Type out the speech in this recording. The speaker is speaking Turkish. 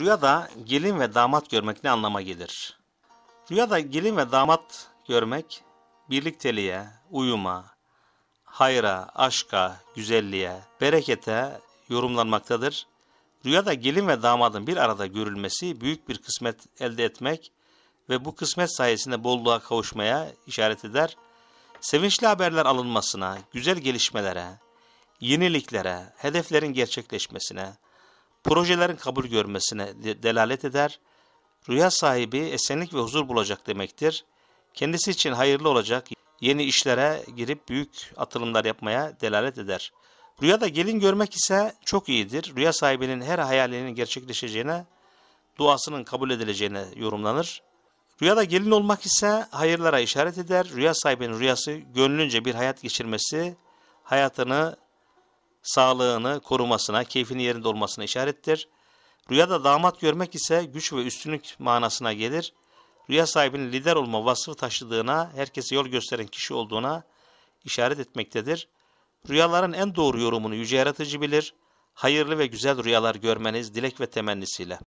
Rüyada gelin ve damat görmek ne anlama gelir? Rüyada gelin ve damat görmek birlikteliğe, uyuma, hayra, aşka, güzelliğe, berekete yorumlanmaktadır. Rüyada gelin ve damadın bir arada görülmesi büyük bir kısmet elde etmek ve bu kısmet sayesinde bolluğa kavuşmaya işaret eder. Sevinçli haberler alınmasına, güzel gelişmelere, yeniliklere, hedeflerin gerçekleşmesine, projelerin kabul görmesine de delalet eder. Rüya sahibi esenlik ve huzur bulacak demektir. Kendisi için hayırlı olacak yeni işlere girip büyük atılımlar yapmaya delalet eder. Rüyada gelin görmek ise çok iyidir. Rüya sahibinin her hayalinin gerçekleşeceğine, duasının kabul edileceğine yorumlanır. Rüyada gelin olmak ise hayırlara işaret eder. Rüya sahibinin rüyası gönlünce bir hayat geçirmesi, hayatını sağlığını korumasına, keyfinin yerinde olmasına işarettir. Rüyada damat görmek ise güç ve üstünlük manasına gelir. Rüya sahibinin lider olma vasfı taşıdığına, herkese yol gösteren kişi olduğuna işaret etmektedir. Rüyaların en doğru yorumunu yüce yaratıcı bilir. Hayırlı ve güzel rüyalar görmeniz dilek ve temennisiyle.